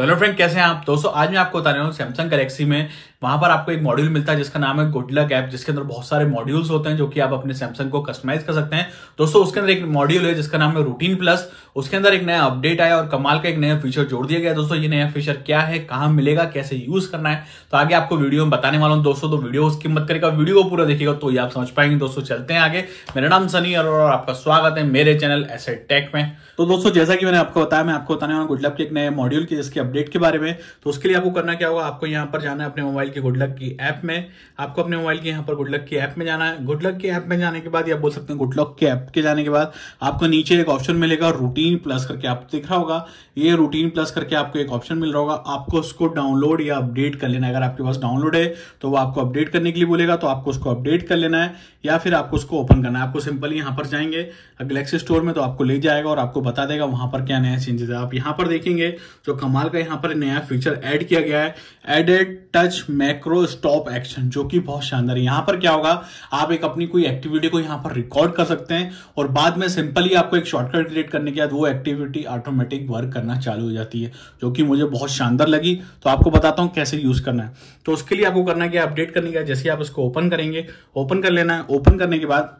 तो hello friend कैसे हैं आप दोस्तों आज मैं आपको बता रहा हूँ सैमसंग गैलेक्सी में वहां पर आपको एक मॉड्यूल मिलता है जिसका नाम है गुडलक ऐप जिसके अंदर बहुत सारे मॉड्यूल्स होते हैं जो कि आप अपने सैमसंग को कस्टमाइज कर सकते हैं दोस्तों उसके अंदर एक मॉड्यूल है जिसका नाम है रूटीन प्लस उसके अंदर एक नया अपडेट आया और कमाल का एक नया फीचर जोड़ दिया गया दोस्तों ये नया फीचर क्या है कहां मिलेगा कैसे यूज करना है तो आगे आपको वीडियो में बताने वाला हूं दोस्तों तो वीडियो उसकी मत करेगा वीडियो पूरा देखिएगा तो ये आप समझ पाएंगे दोस्तों चलते हैं आगे मेरा नाम सनी और आपका स्वागत है मेरे चैनल ऐसे टेक में तो दोस्तों जैसा कि मैंने आपको बताया मैं आपको बताने वाला गुडलक के एक नए मॉड्यूल के जिसके अपडेट के बारे में तो उसके लिए आपको करना क्या होगा आपको यहाँ पर जाना है अपने मोबाइल मोबाइल के गुडलक की ऐप में आपको अपने मोबाइल के यहाँ पर गुडलक की ऐप में जाना है गुडलक के ऐप में जाने के बाद या बोल सकते हैं गुडलक के ऐप के जाने के बाद आपको नीचे एक ऑप्शन मिलेगा रूटीन प्लस करके आप दिख रहा होगा ये रूटीन प्लस करके आपको एक ऑप्शन मिल रहा होगा आपको उसको डाउनलोड या अपडेट कर लेना है अगर आपके पास डाउनलोड है तो वो आपको अपडेट करने के लिए बोलेगा तो आपको उसको अपडेट कर लेना है या फिर आपको उसको ओपन करना है आपको सिंपली यहाँ पर जाएंगे गलेक्सी स्टोर में तो आपको ले जाएगा और आपको बता देगा वहां पर क्या नया चेंजेस है आप यहाँ पर देखेंगे जो तो कमाल का यहाँ पर नया फीचर एड किया गया है added touch macro stop action जो कि बहुत शानदार है यहां पर क्या होगा आप एक अपनी कोई एक्टिविटी को यहां पर रिकॉर्ड कर सकते हैं और बाद में सिंपली आपको एक शॉर्टकट क्रिएट करने के बाद वो एक्टिविटी ऑटोमेटिक वर्क करना चालू हो जाती है जो कि मुझे बहुत शानदार लगी तो आपको बताता हूं कैसे यूज करना है तो उसके लिए आपको करना क्या अपडेट करने का जैसे आप उसको ओपन करेंगे ओपन कर लेना है ओपन करने के बाद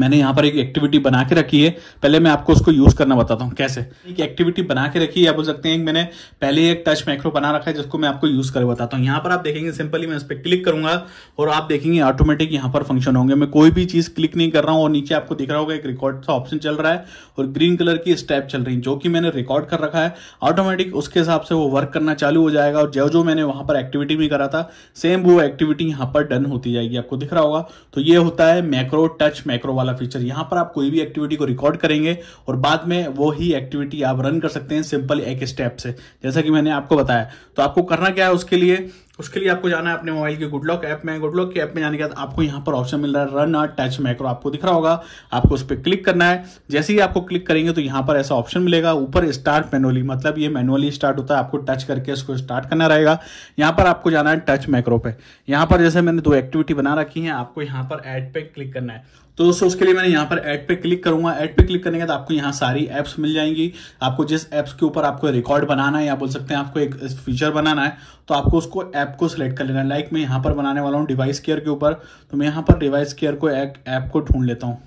मैंने यहाँ पर एक एक्टिविटी बना के रखी है पहले मैं आपको उसको यूज़ करना बताता हूँ कैसे एक एक्टिविटी बना के रखी है आप बोल सकते हैं मैंने पहले एक टच मैक्रो बना रखा है जिसको मैं आपको यूज़ करके बताता हूँ यहाँ पर आप देखेंगे सिंपली मैं इस पर क्लिक करूंगा और आप देखेंगे ऑटोमेटिक यहाँ पर फंक्शन होंगे मैं कोई भी चीज़ क्लिक नहीं कर रहा हूँ और नीचे आपको दिख रहा होगा एक रिकॉर्ड का ऑप्शन चल रहा है और ग्रीन कलर की स्टेप चल रही है जो कि मैंने रिकॉर्ड कर रखा है ऑटोमेटिक उसके हिसाब से वो वर्क करना चालू हो जाएगा और जो जो मैंने वहां पर एक्टिविटी भी करा था सेम वो एक्टिविटी यहाँ पर डन होती जाएगी आपको दिख रहा होगा तो ये होता है मैक्रो टच मैक्रो वाला फीचर यहां पर आप कोई भी एक्टिविटी को रिकॉर्ड करेंगे और बाद में वो ही एक्टिविटी आप रन कर सकते हैं सिंपल एक स्टेप से जैसा कि मैंने आपको बताया तो आपको करना क्या है उसके लिए उसके लिए आपको जाना है अपने मोबाइल के गुडलॉक ऐप में गुडलॉक के ऐप में जाने के बाद आपको यहाँ पर ऑप्शन मिल रहा है रन टच मैक्रो आपको दिख रहा होगा आपको उस पर क्लिक करना है जैसे ही आपको क्लिक करेंगे तो यहाँ पर ऐसा ऑप्शन मिलेगा ऊपर स्टार्ट मैनुअली मतलब ये मैनुअली स्टार्ट होता है आपको टच करके उसको स्टार्ट करना रहेगा यहाँ पर आपको जाना है टच मैक्रो पे यहाँ पर जैसे मैंने दो एक्टिविटी बना रखी है आपको यहाँ पर एड पे क्लिक करना है तो दोस्तों उसके लिए मैंने यहाँ पर ऐड पे क्लिक करूंगा ऐड पे क्लिक करने के बाद आपको यहाँ सारी एप्स मिल जाएंगी आपको जिस एप्स के ऊपर आपको रिकॉर्ड बनाना है या बोल सकते हैं आपको एक फीचर बनाना है तो आपको उसको ऐप को सिलेक्ट कर लेना लाइक मैं यहाँ पर बनाने वाला हूँ डिवाइस केयर के ऊपर तो मैं यहाँ पर डिवाइस केयर को एक ऐप को ढूंढ लेता हूँ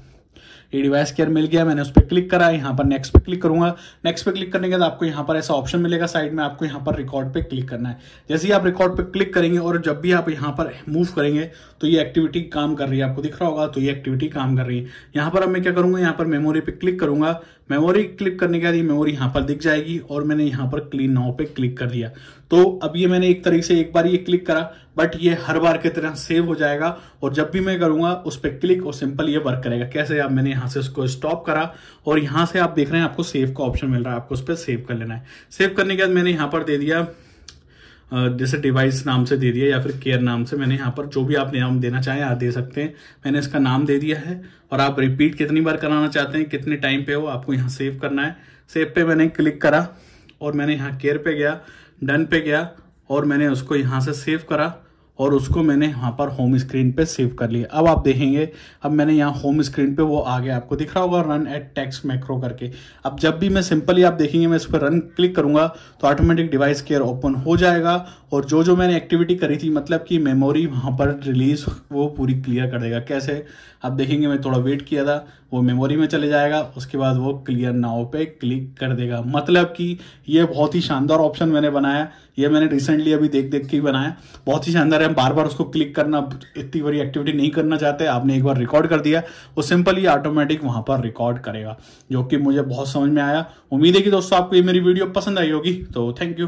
ये डिवाइस केयर मिल गया मैंने उस पर क्लिक करा यहाँ पर नेक्स्ट पे क्लिक करूंगा नेक्स्ट पे क्लिक करने के बाद आपको यहाँ पर ऐसा ऑप्शन मिलेगा साइड में आपको यहाँ पर रिकॉर्ड पे क्लिक करना है जैसे ही आप रिकॉर्ड पे क्लिक करेंगे और जब भी आप यहाँ पर मूव करेंगे तो ये एक्टिविटी काम कर रही है आपको दिख रहा होगा तो ये एक्टिविटी काम कर रही है यहाँ पर अब मैं क्या करूंगा यहाँ पर मेमोरी पे क्लिक करूंगा मेमोरी क्लिक करने के बाद ये मेमोरी यहाँ पर दिख जाएगी और मैंने यहाँ पर क्लीन नाव पे क्लिक कर दिया तो अब ये मैंने एक तरीके से एक बार ये क्लिक करा बट ये हर बार की तरह सेव हो जाएगा और जब भी मैं करूंगा उस पर क्लिक और सिंपल ये वर्क करेगा कैसे आप मैंने यहाँ से उसको स्टॉप करा और यहाँ से आप देख रहे हैं आपको सेव का ऑप्शन मिल रहा है आपको उस पर सेव कर लेना है सेव करने के बाद मैंने यहाँ पर दे दिया जैसे डिवाइस नाम से दे दिया या फिर केयर नाम से मैंने यहाँ पर जो भी आप नाम देना चाहें आप दे सकते हैं मैंने इसका नाम दे दिया है और आप रिपीट कितनी बार कराना चाहते हैं कितने टाइम पे हो आपको यहाँ सेव करना है सेव पे मैंने क्लिक करा और मैंने यहाँ केयर पे गया डन पे गया और मैंने उसको यहाँ से सेव करा और उसको मैंने यहाँ पर होम स्क्रीन पे सेव कर लिया अब आप देखेंगे अब मैंने यहाँ होम स्क्रीन पे वो आगे आपको दिख रहा होगा रन एट टेक्स मैक्रो करके अब जब भी मैं सिंपली आप देखेंगे मैं इस पर रन क्लिक करूँगा तो ऑटोमेटिक डिवाइस केयर ओपन हो जाएगा और जो जो मैंने एक्टिविटी करी थी मतलब कि मेमोरी वहाँ पर रिलीज वो पूरी क्लियर कर देगा कैसे आप देखेंगे मैं थोड़ा वेट किया था वो मेमोरी में चले जाएगा उसके बाद वो क्लियर नाव पे क्लिक कर देगा मतलब कि ये बहुत ही शानदार ऑप्शन मैंने बनाया ये मैंने रिसेंटली अभी देख देख के ही बनाया बहुत ही शानदार रहे हैं बार बार उसको क्लिक करना इतनी बड़ी एक्टिविटी नहीं करना चाहते आपने एक बार रिकॉर्ड कर दिया वो सिंपली ऑटोमेटिक वहां पर रिकॉर्ड करेगा जो कि मुझे बहुत समझ में आया उम्मीद है कि दोस्तों आपको ये मेरी वीडियो पसंद आई होगी तो थैंक यू